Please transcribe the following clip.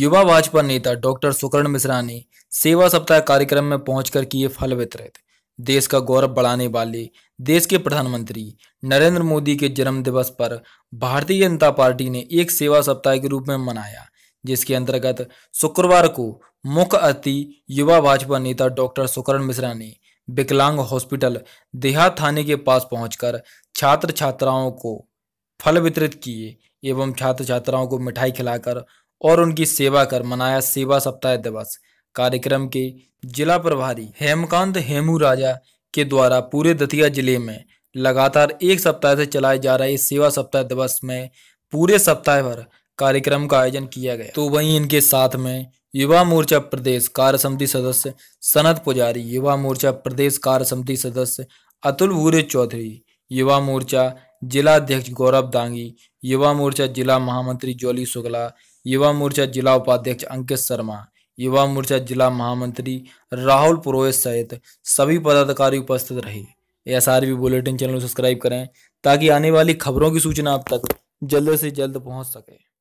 युवा भाजपा नेता डॉक्टर सुकरण मिश्रा ने सेवा सप्ताह कार्यक्रम में पहुंचकर किए फल वितरित देश का गौरव बढ़ाने वाले देश के प्रधानमंत्री नरेंद्र मोदी के जन्म दिवस पर भारतीय जनता पार्टी ने एक सेवा सप्ताह के रूप में मनाया जिसके अंतर्गत शुक्रवार को मुख्य अतिथि युवा भाजपा नेता डॉक्टर सुकरण मिश्रा ने विकलांग हॉस्पिटल देहात थाने के पास पहुंचकर छात्र छात्राओं को फल वितरित किए एवं छात्र छात्राओं को मिठाई खिलाकर और उनकी सेवा कर मनाया सेवा सप्ताह दिवस कार्यक्रम के जिला प्रभारी हेमकांत हेमू राजा के द्वारा पूरे दतिया जिले में लगातार एक सप्ताह से चलाए जा रहे सेवा सप्ताह दिवस में पूरे सप्ताह भर कार्यक्रम का आयोजन किया गया तो वहीं इनके साथ में युवा मोर्चा प्रदेश कार्य समिति सदस्य सनत पुजारी युवा मोर्चा प्रदेश कार्य समिति सदस्य अतुल भूरे चौधरी युवा मोर्चा जिला अध्यक्ष गौरव दांगी युवा मोर्चा जिला महामंत्री जोली शुक्ला युवा मोर्चा जिला उपाध्यक्ष अंकित शर्मा युवा मोर्चा जिला महामंत्री राहुल पुरोहित सहित सभी पदाधिकारी उपस्थित रहे S R bulletin channel subscribe करें ताकि आने वाली खबरों की सूचना आप तक जल्द से जल्द पहुंच सके